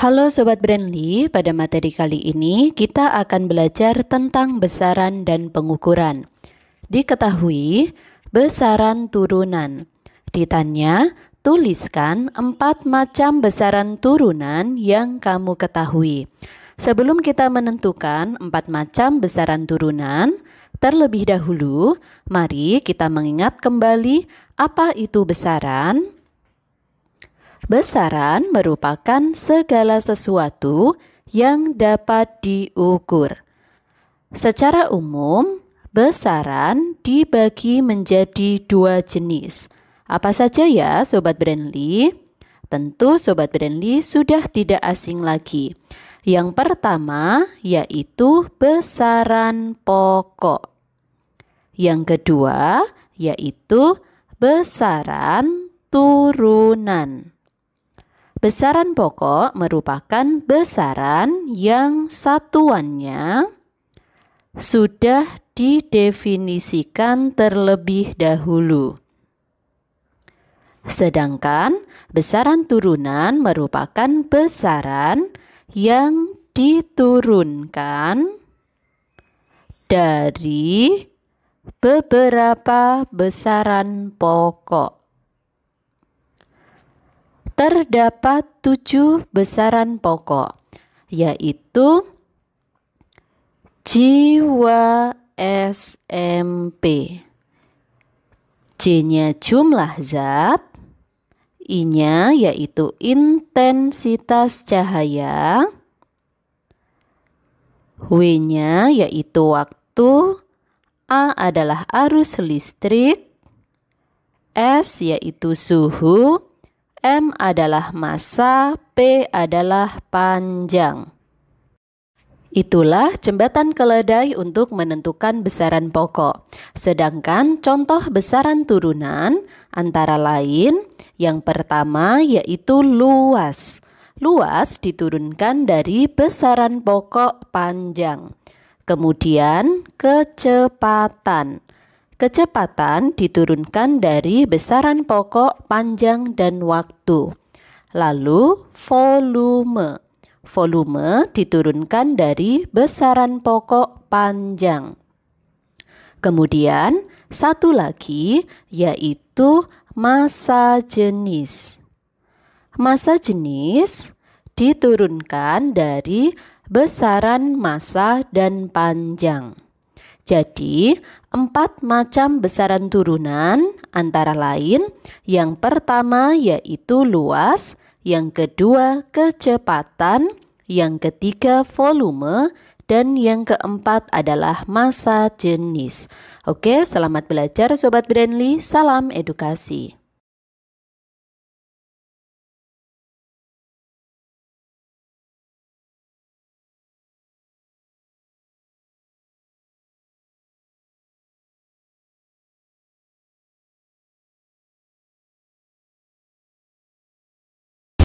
Halo Sobat Brandly, pada materi kali ini kita akan belajar tentang besaran dan pengukuran. Diketahui, besaran turunan. Ditanya, tuliskan empat macam besaran turunan yang kamu ketahui. Sebelum kita menentukan empat macam besaran turunan, terlebih dahulu mari kita mengingat kembali apa itu besaran, Besaran merupakan segala sesuatu yang dapat diukur. Secara umum, besaran dibagi menjadi dua jenis. Apa saja ya, Sobat Brandly? Tentu Sobat Brandly sudah tidak asing lagi. Yang pertama yaitu besaran pokok. Yang kedua yaitu besaran turunan. Besaran pokok merupakan besaran yang satuannya sudah didefinisikan terlebih dahulu. Sedangkan besaran turunan merupakan besaran yang diturunkan dari beberapa besaran pokok terdapat tujuh besaran pokok, yaitu jiwa SMP. J-nya jumlah zat, I-nya yaitu intensitas cahaya, W-nya yaitu waktu, A adalah arus listrik, S yaitu suhu, M adalah masa, P adalah panjang. Itulah jembatan keledai untuk menentukan besaran pokok. Sedangkan contoh besaran turunan antara lain yang pertama yaitu luas. Luas diturunkan dari besaran pokok panjang. Kemudian kecepatan. Kecepatan diturunkan dari besaran pokok, panjang, dan waktu. Lalu volume. Volume diturunkan dari besaran pokok panjang. Kemudian satu lagi yaitu massa jenis. Massa jenis diturunkan dari besaran massa dan panjang. Jadi, empat macam besaran turunan antara lain yang pertama yaitu luas, yang kedua kecepatan, yang ketiga volume, dan yang keempat adalah masa jenis. Oke, selamat belajar Sobat Brandly. Salam edukasi.